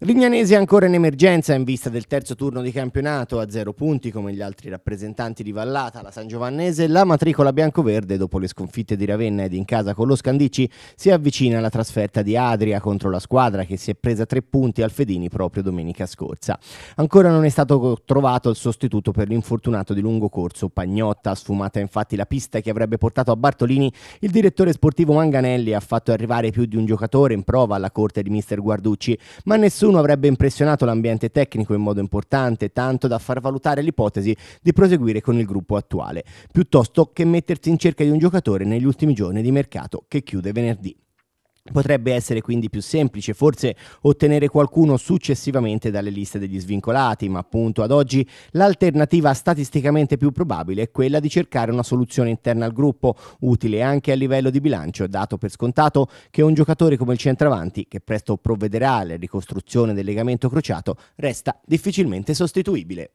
Vignanese ancora in emergenza in vista del terzo turno di campionato a zero punti come gli altri rappresentanti di Vallata, la San Giovannese, la matricola biancoverde dopo le sconfitte di Ravenna ed in casa con lo Scandicci si avvicina alla trasferta di Adria contro la squadra che si è presa tre punti al Fedini proprio domenica scorsa. Ancora non è stato trovato il sostituto per l'infortunato di lungo corso Pagnotta, sfumata infatti la pista che avrebbe portato a Bartolini, il direttore sportivo Manganelli ha fatto arrivare più di un giocatore in prova alla corte di mister Guarducci, ma nessuno 2021 avrebbe impressionato l'ambiente tecnico in modo importante, tanto da far valutare l'ipotesi di proseguire con il gruppo attuale, piuttosto che mettersi in cerca di un giocatore negli ultimi giorni di mercato che chiude venerdì. Potrebbe essere quindi più semplice forse ottenere qualcuno successivamente dalle liste degli svincolati, ma appunto ad oggi l'alternativa statisticamente più probabile è quella di cercare una soluzione interna al gruppo, utile anche a livello di bilancio, dato per scontato che un giocatore come il centravanti, che presto provvederà alla ricostruzione del legamento crociato, resta difficilmente sostituibile.